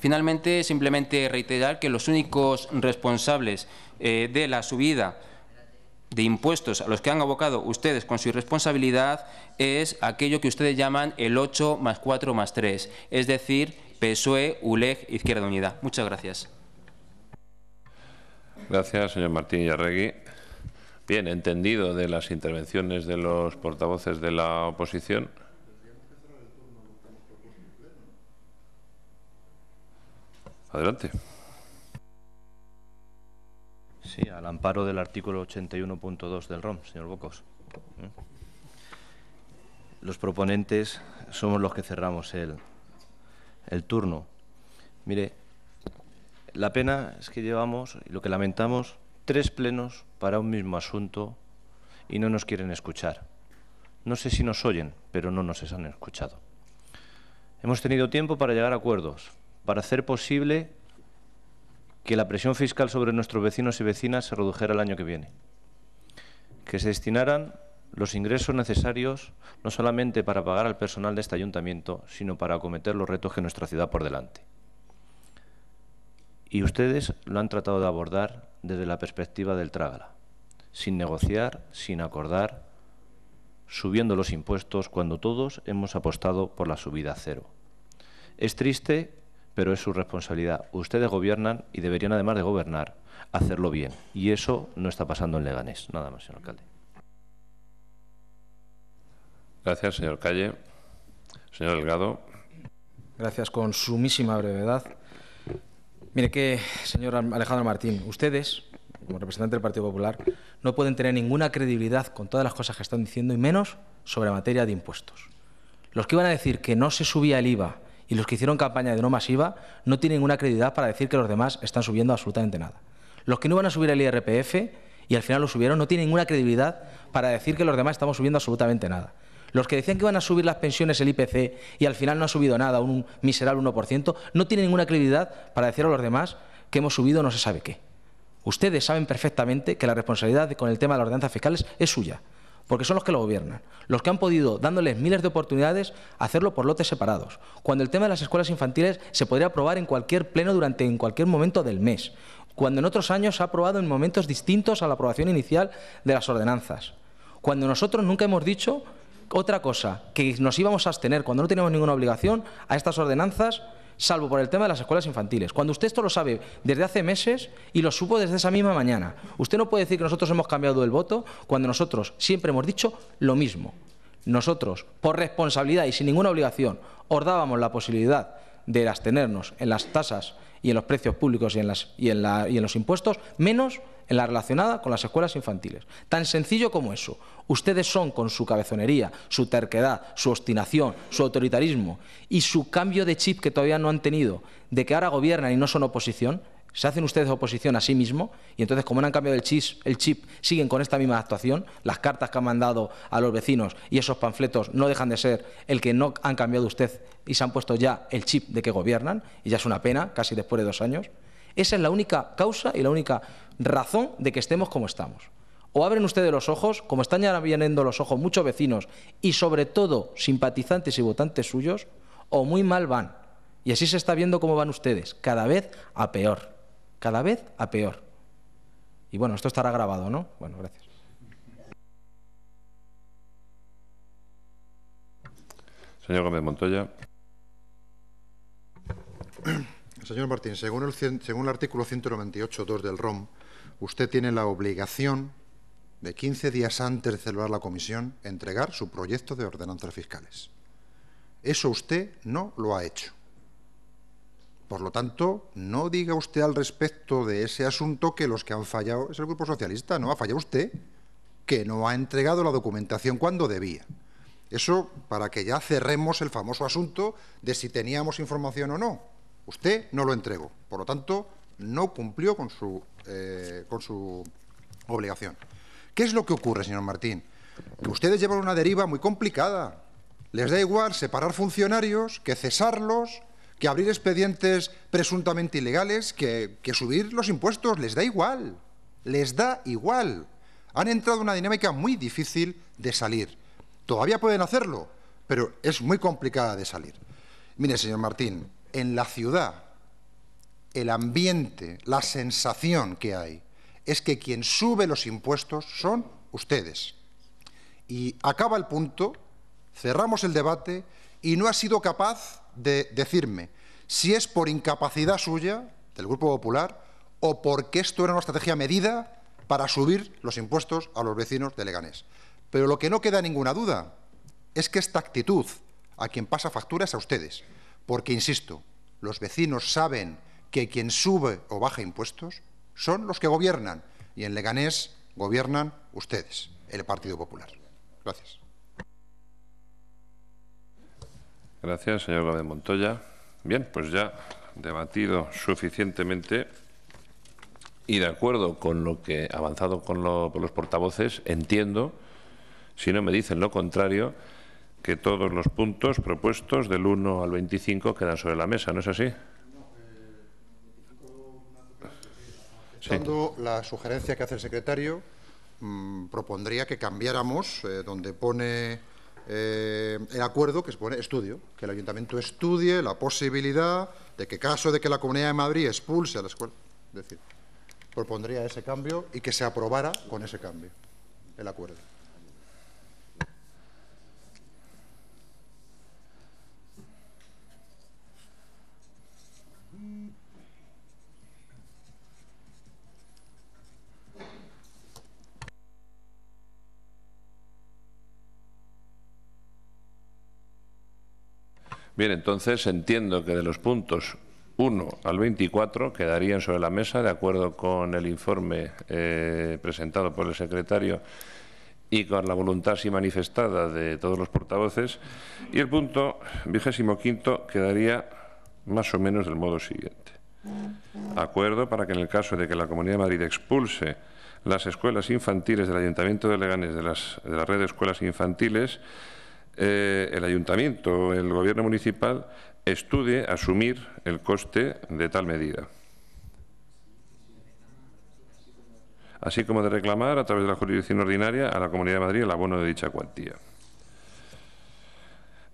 Finalmente, simplemente reiterar que los únicos responsables eh, de la subida de impuestos a los que han abocado ustedes con su irresponsabilidad es aquello que ustedes llaman el 8 más 4 más 3, es decir, PSOE, ULEG, Izquierda Unida. Muchas gracias. Gracias, señor Martín Yarregui. Bien, entendido de las intervenciones de los portavoces de la oposición. Adelante. Sí, al amparo del artículo 81.2 del ROM, señor Bocos. ¿Mm? Los proponentes somos los que cerramos el, el turno. Mire, la pena es que llevamos, y lo que lamentamos, tres plenos para un mismo asunto y no nos quieren escuchar. No sé si nos oyen, pero no nos han escuchado. Hemos tenido tiempo para llegar a acuerdos, para hacer posible que la presión fiscal sobre nuestros vecinos y vecinas se redujera el año que viene, que se destinaran los ingresos necesarios no solamente para pagar al personal de este ayuntamiento, sino para acometer los retos que nuestra ciudad por delante. Y ustedes lo han tratado de abordar desde la perspectiva del trágala, sin negociar, sin acordar, subiendo los impuestos cuando todos hemos apostado por la subida cero. Es triste pero es su responsabilidad. Ustedes gobiernan y deberían, además de gobernar, hacerlo bien. Y eso no está pasando en Leganés. Nada más, señor alcalde. Gracias, señor Calle. Señor Delgado. Gracias, con sumísima brevedad. Mire que, señor Alejandro Martín, ustedes, como representante del Partido Popular, no pueden tener ninguna credibilidad con todas las cosas que están diciendo y menos sobre materia de impuestos. Los que iban a decir que no se subía el IVA y los que hicieron campaña de no masiva no tienen ninguna credibilidad para decir que los demás están subiendo absolutamente nada. Los que no van a subir el IRPF y al final lo subieron no tienen ninguna credibilidad para decir que los demás estamos subiendo absolutamente nada. Los que decían que iban a subir las pensiones el IPC y al final no ha subido nada, un miserable 1%, no tienen ninguna credibilidad para decir a los demás que hemos subido no se sabe qué. Ustedes saben perfectamente que la responsabilidad con el tema de las ordenanzas fiscales es suya porque son los que lo gobiernan, los que han podido, dándoles miles de oportunidades, hacerlo por lotes separados, cuando el tema de las escuelas infantiles se podría aprobar en cualquier pleno durante en cualquier momento del mes, cuando en otros años se ha aprobado en momentos distintos a la aprobación inicial de las ordenanzas, cuando nosotros nunca hemos dicho otra cosa, que nos íbamos a abstener cuando no teníamos ninguna obligación a estas ordenanzas salvo por el tema de las escuelas infantiles. Cuando usted esto lo sabe desde hace meses y lo supo desde esa misma mañana, usted no puede decir que nosotros hemos cambiado el voto cuando nosotros siempre hemos dicho lo mismo. Nosotros, por responsabilidad y sin ninguna obligación, os dábamos la posibilidad de abstenernos en las tasas y en los precios públicos y en, las, y en, la, y en los impuestos, menos en la relacionada con las escuelas infantiles. Tan sencillo como eso. Ustedes son, con su cabezonería, su terquedad, su obstinación, su autoritarismo y su cambio de chip que todavía no han tenido, de que ahora gobiernan y no son oposición, se hacen ustedes oposición a sí mismos y entonces como no han cambiado el chip, el chip siguen con esta misma actuación, las cartas que han mandado a los vecinos y esos panfletos no dejan de ser el que no han cambiado usted y se han puesto ya el chip de que gobiernan y ya es una pena, casi después de dos años. Esa es la única causa y la única razón de que estemos como estamos. O abren ustedes los ojos, como están ya abriendo los ojos muchos vecinos y sobre todo simpatizantes y votantes suyos, o muy mal van. Y así se está viendo cómo van ustedes, cada vez a peor, cada vez a peor. Y bueno, esto estará grabado, ¿no? Bueno, gracias. Señor Gómez Montoya. Señor Martín, según el, según el artículo 198.2 del ROM, usted tiene la obligación de 15 días antes de celebrar la comisión entregar su proyecto de ordenanzas fiscales. Eso usted no lo ha hecho. Por lo tanto, no diga usted al respecto de ese asunto que los que han fallado es el Grupo Socialista, no ha fallado usted, que no ha entregado la documentación cuando debía. Eso para que ya cerremos el famoso asunto de si teníamos información o no. Usted no lo entregó. Por lo tanto, no cumplió con su, eh, con su obligación. ¿Qué es lo que ocurre, señor Martín? Que ustedes llevan una deriva muy complicada. Les da igual separar funcionarios que cesarlos, que abrir expedientes presuntamente ilegales, que, que subir los impuestos. Les da igual. Les da igual. Han entrado en una dinámica muy difícil de salir. Todavía pueden hacerlo, pero es muy complicada de salir. Mire, señor Martín, en la ciudad, el ambiente, la sensación que hay, es que quien sube los impuestos son ustedes. Y acaba el punto, cerramos el debate y no ha sido capaz de decirme si es por incapacidad suya, del Grupo Popular, o porque esto era una estrategia medida para subir los impuestos a los vecinos de Leganés. Pero lo que no queda ninguna duda es que esta actitud a quien pasa facturas a ustedes. Porque, insisto, los vecinos saben que quien sube o baja impuestos son los que gobiernan. Y en Leganés gobiernan ustedes, el Partido Popular. Gracias. Gracias, señor Gómez Montoya. Bien, pues ya debatido suficientemente y de acuerdo con lo que avanzado con los portavoces, entiendo, si no me dicen lo contrario, que todos los puntos propuestos del 1 al 25 quedan sobre la mesa, ¿no es así? Dando la sugerencia que hace el secretario, mm, propondría que cambiáramos eh, donde pone eh, el acuerdo, que se pone estudio, que el ayuntamiento estudie la posibilidad de que caso de que la Comunidad de Madrid expulse a la escuela, es decir, propondría ese cambio y que se aprobara con ese cambio el acuerdo. Bien, entonces entiendo que de los puntos 1 al 24 quedarían sobre la mesa, de acuerdo con el informe eh, presentado por el secretario y con la voluntad así manifestada de todos los portavoces, y el punto 25 quedaría más o menos del modo siguiente. Acuerdo para que en el caso de que la Comunidad de Madrid expulse las escuelas infantiles del Ayuntamiento de Leganes de, las, de la red de escuelas infantiles, eh, el ayuntamiento, el gobierno municipal, estudie asumir el coste de tal medida. Así como de reclamar a través de la jurisdicción ordinaria a la Comunidad de Madrid el abono de dicha cuantía.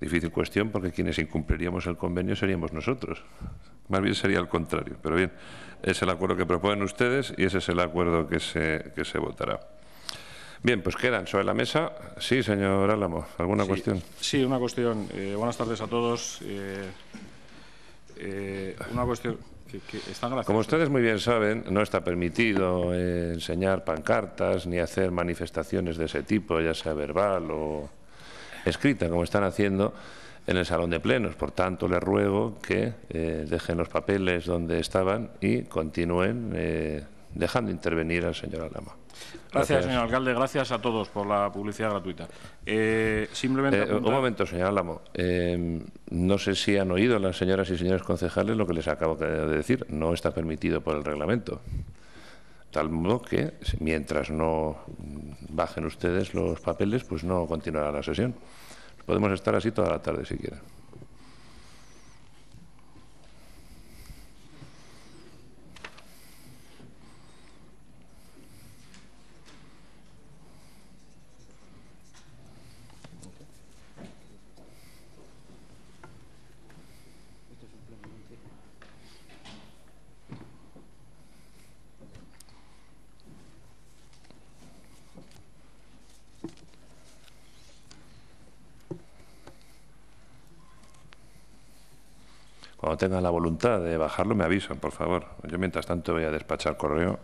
Difícil cuestión porque quienes incumpliríamos el convenio seríamos nosotros. Más bien sería el contrario. Pero bien, es el acuerdo que proponen ustedes y ese es el acuerdo que se, que se votará. Bien, pues quedan sobre la mesa. Sí, señor Álamo, ¿alguna cuestión? Sí, una cuestión. Eh, buenas tardes a todos. Eh, eh, una cuestión. Que, Como ustedes muy bien saben, no está permitido enseñar pancartas ni hacer manifestaciones de ese tipo, ya sea verbal o escrita, como están haciendo en el salón de plenos. Por tanto, les ruego que dejen los papeles donde estaban y continúen dejando intervenir al señor Álamo. Gracias, señor alcalde. Gracias a todos por la publicidad gratuita. Eh, simplemente. Eh, un momento, señor Álamo. Eh, no sé si han oído las señoras y señores concejales lo que les acabo de decir. No está permitido por el reglamento. Tal modo que, mientras no bajen ustedes los papeles, pues no continuará la sesión. Podemos estar así toda la tarde si quieren. Cuando tengan la voluntad de bajarlo, me avisan, por favor. Yo mientras tanto voy a despachar correo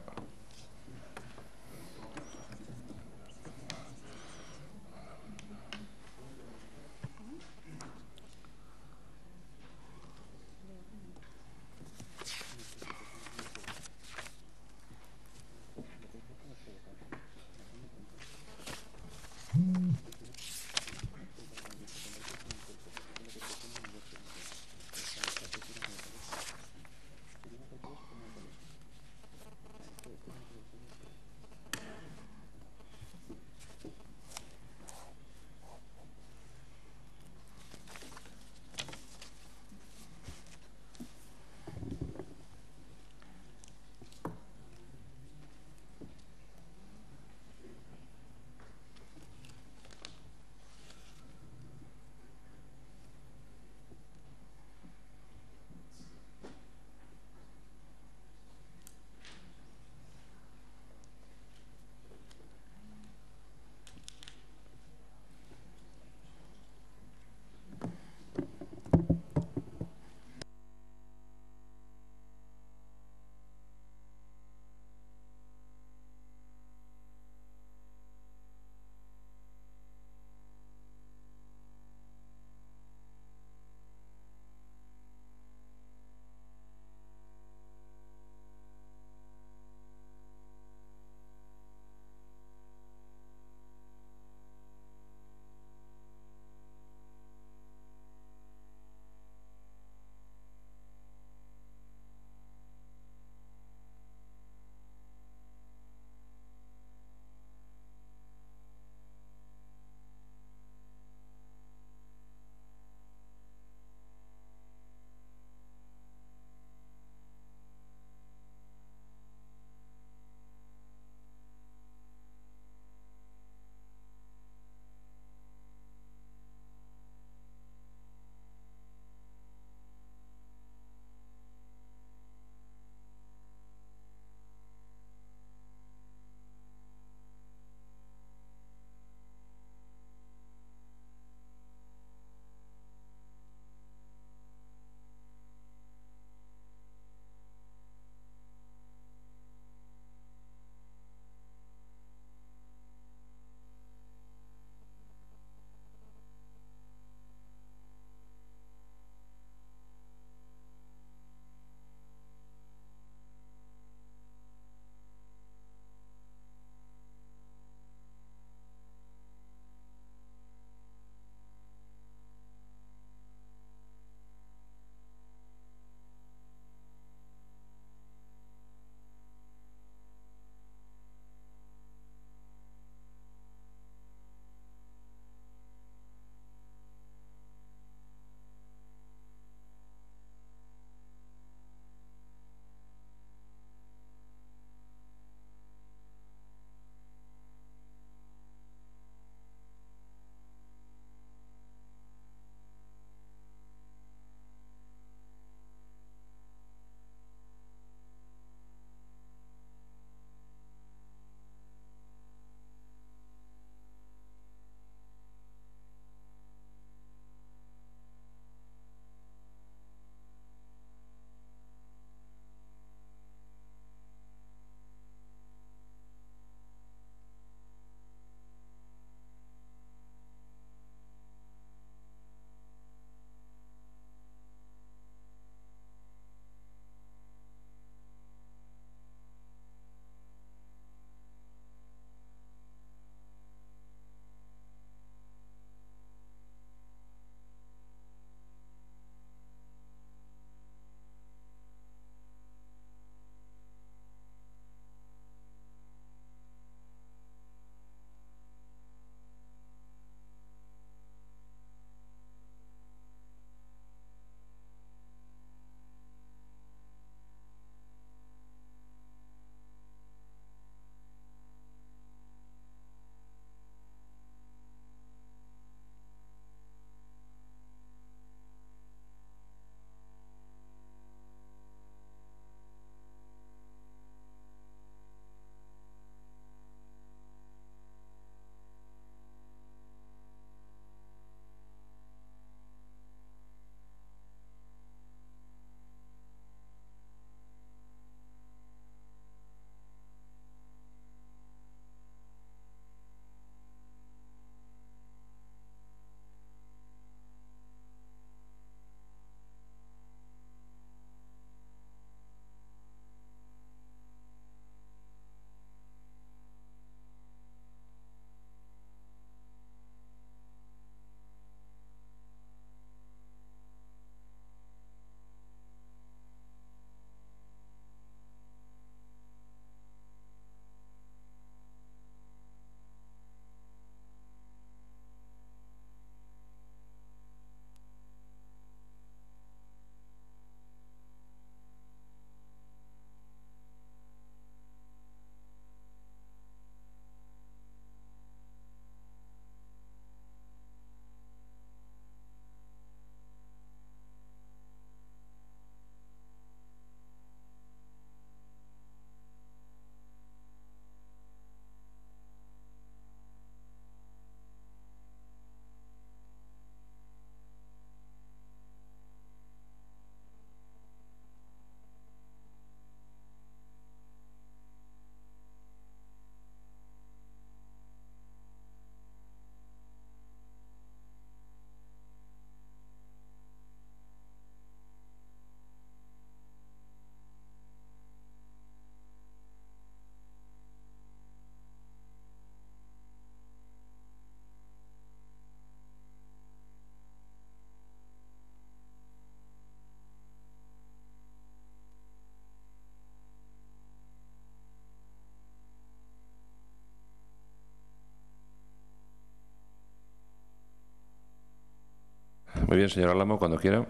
Muy bien, señor Álamo, cuando quiera.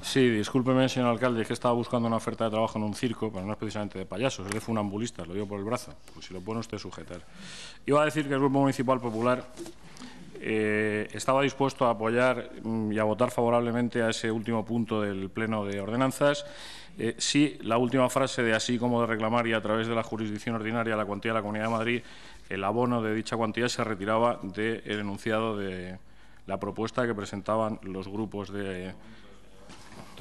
Sí, discúlpeme, señor alcalde, que estaba buscando una oferta de trabajo en un circo, pero no es precisamente de payasos, es de funambulistas, lo digo por el brazo, pues si lo pone usted sujetar. Iba a decir que el Grupo Municipal Popular eh, estaba dispuesto a apoyar mm, y a votar favorablemente a ese último punto del Pleno de Ordenanzas. Eh, sí, la última frase de así como de reclamar y a través de la jurisdicción ordinaria la cuantía de la Comunidad de Madrid, el abono de dicha cuantía se retiraba del enunciado de la propuesta que presentaban los grupos de,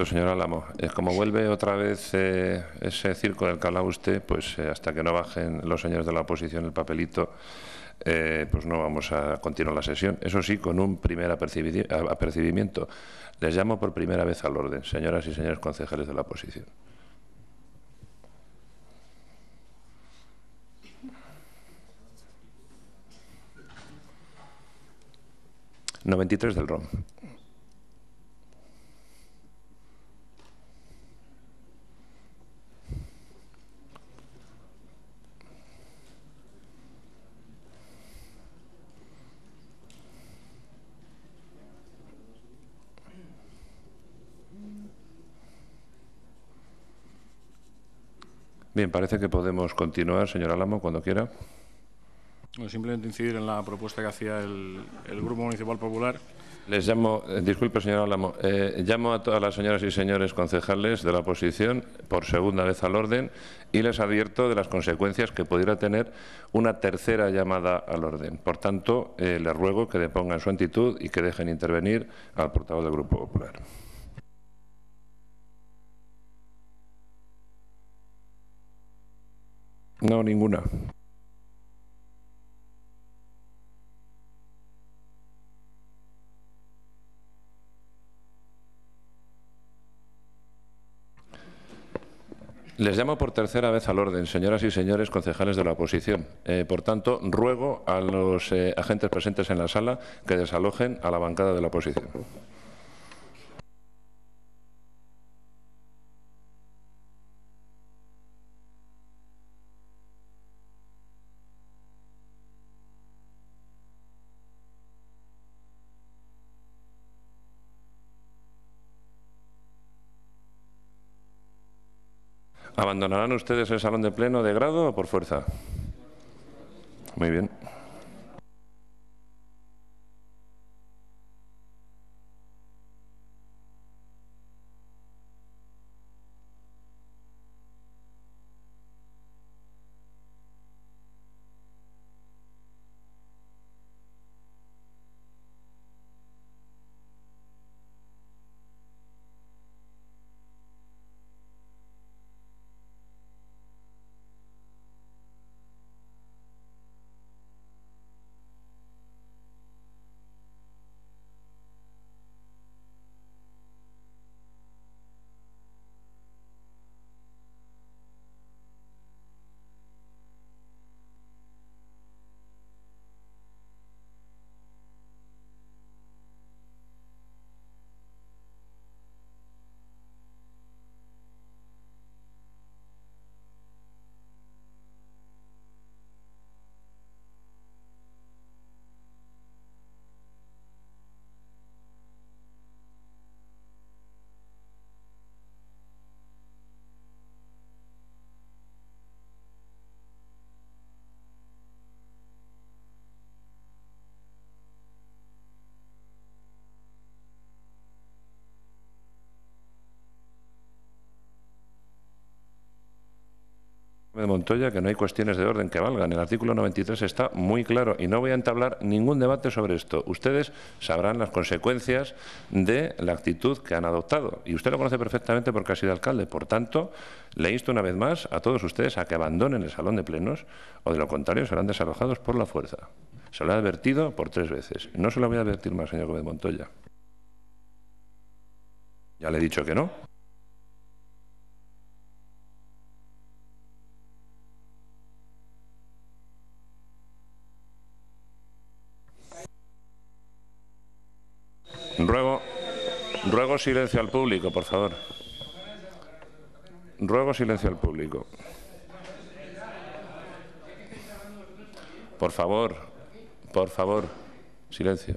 señor Álamo, eh, como vuelve otra vez eh, ese circo del que pues eh, hasta que no bajen los señores de la oposición el papelito, pues no vamos a continuar la sesión. Eso sí, con un primer apercibimiento. Les llamo por primera vez al orden, señoras y señores concejales de la oposición. ...93 del ROM. Bien, parece que podemos continuar, señor Álamo, cuando quiera. simplemente incidir en la propuesta que hacía el, Grupo Municipal Popular. Les llamo, eh, disculpe, señor Álamo, eh, llamo a todas las señoras y señores concejales de la oposición por segunda vez al orden y les advierto de las consecuencias que pudiera tener una tercera llamada al orden. Por tanto, eh, les ruego que depongan su actitud y que dejen intervenir al portavoz del Grupo Popular. No, ninguna. Les llamo por tercera vez al orden, señoras y señores concejales de la oposición. Eh, por tanto, ruego a los eh, agentes presentes en la sala que desalojen a la bancada de la oposición. ¿Abandonarán ustedes el salón de pleno de grado o por fuerza? Muy bien. que no hay cuestiones de orden que valgan. El artículo 93 está muy claro y no voy a entablar ningún debate sobre esto. Ustedes sabrán las consecuencias de la actitud que han adoptado y usted lo conoce perfectamente porque ha sido alcalde. Por tanto, le insto una vez más a todos ustedes a que abandonen el salón de plenos o de lo contrario serán desalojados por la fuerza. Se lo he advertido por tres veces. No se lo voy a advertir más, señor Gómez Montoya. Ya le he dicho que no. Ruego, ruego silencio al público, por favor. Ruego silencio al público. Por favor, por favor, silencio.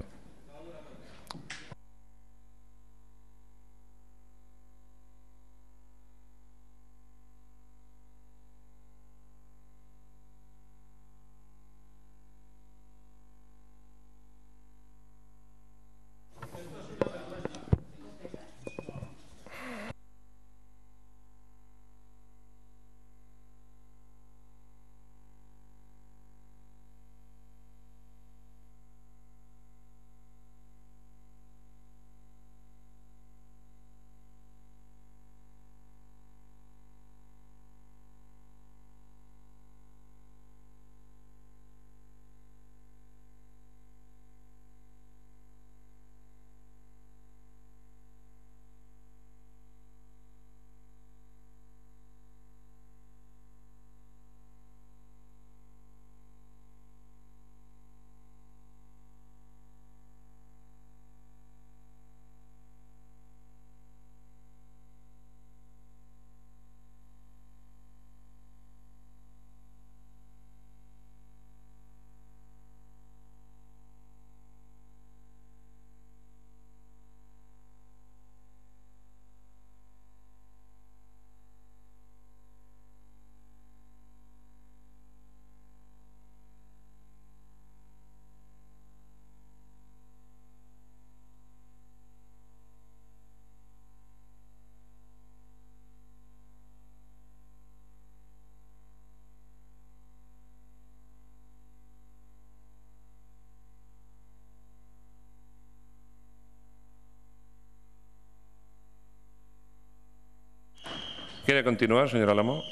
¿Quiere continuar, señor Alamo?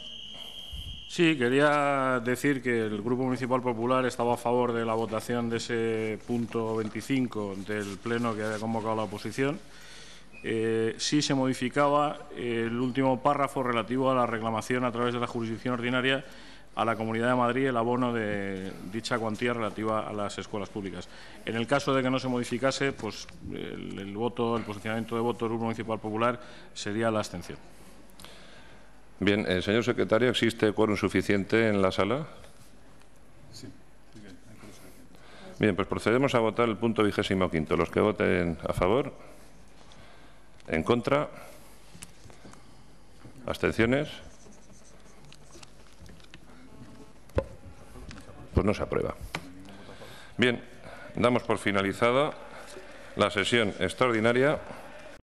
Sí, quería decir que el Grupo Municipal Popular estaba a favor de la votación de ese punto 25 del Pleno que había convocado la oposición. Eh, sí se modificaba el último párrafo relativo a la reclamación a través de la jurisdicción ordinaria a la Comunidad de Madrid el abono de dicha cuantía relativa a las escuelas públicas. En el caso de que no se modificase, pues el, voto, el posicionamiento de voto del Grupo Municipal Popular sería la abstención. Bien, eh, señor secretario, ¿existe quórum suficiente en la sala? Sí. Bien, pues procedemos a votar el punto vigésimo quinto. Los que voten a favor, en contra, abstenciones, pues no se aprueba. Bien, damos por finalizada la sesión extraordinaria.